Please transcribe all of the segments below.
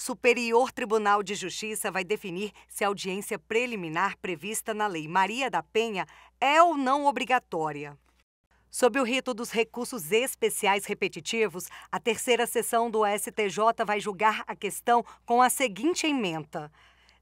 Superior Tribunal de Justiça vai definir se a audiência preliminar prevista na Lei Maria da Penha é ou não obrigatória. Sob o rito dos recursos especiais repetitivos, a terceira sessão do STJ vai julgar a questão com a seguinte emenda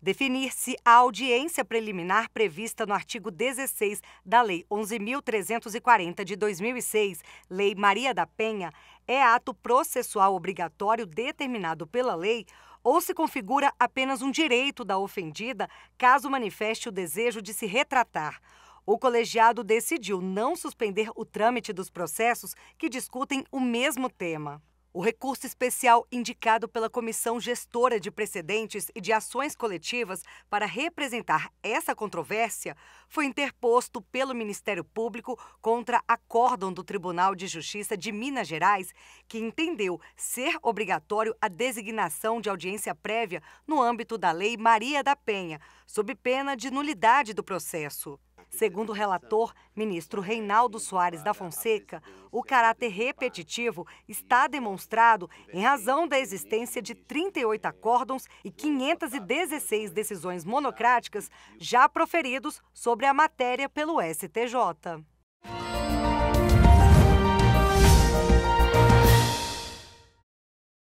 definir se a audiência preliminar prevista no artigo 16 da Lei 11.340 de 2006, Lei Maria da Penha, é ato processual obrigatório determinado pela lei ou se configura apenas um direito da ofendida caso manifeste o desejo de se retratar. O colegiado decidiu não suspender o trâmite dos processos que discutem o mesmo tema. O recurso especial indicado pela Comissão Gestora de Precedentes e de Ações Coletivas para representar essa controvérsia foi interposto pelo Ministério Público contra acórdão do Tribunal de Justiça de Minas Gerais, que entendeu ser obrigatório a designação de audiência prévia no âmbito da Lei Maria da Penha, sob pena de nulidade do processo. Segundo o relator, ministro Reinaldo Soares da Fonseca, o caráter repetitivo está demonstrado em razão da existência de 38 acórdãos e 516 decisões monocráticas já proferidos sobre a matéria pelo STJ.